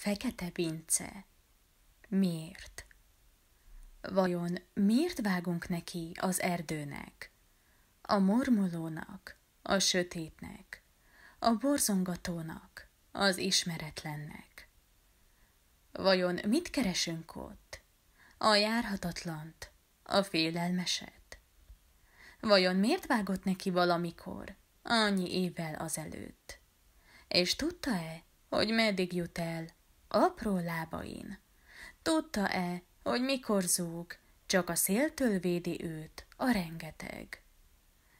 Fekete pince. Miért? Vajon miért vágunk neki az erdőnek, a mormolónak, a sötétnek, a borzongatónak, az ismeretlennek? Vajon mit keresünk ott? A járhatatlant, a félelmeset? Vajon miért vágott neki valamikor, annyi évvel azelőtt? És tudta-e, hogy meddig jut el apró lábain. Tudta-e, hogy mikor zúg, csak a széltől védi őt a rengeteg.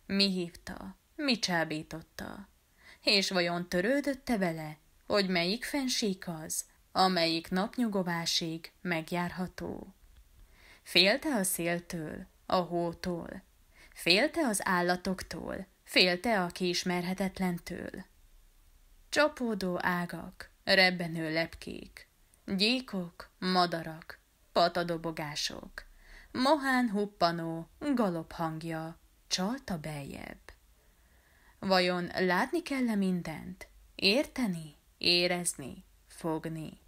Mi hívta, mi csábította, és vajon törődötte vele, hogy melyik fensík az, amelyik napnyugovásig megjárható. Félte a széltől, a hótól, félte az állatoktól, félte a kiismerhetetlentől. Csapódó ágak, Rebbenő lepkék, gyíkok, madarak, patadobogások, mohán huppanó, galop hangja, csalta beljebb. Vajon látni kell-e mindent? Érteni, érezni, fogni?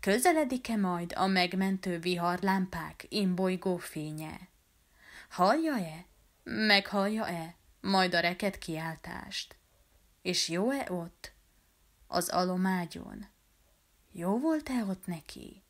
Közeledik-e majd a megmentő viharlámpák imbolygó fénye? Hallja-e? Meghallja-e majd a reket kiáltást? És jó-e ott, az alomágyon. Jó volt-e ott neki?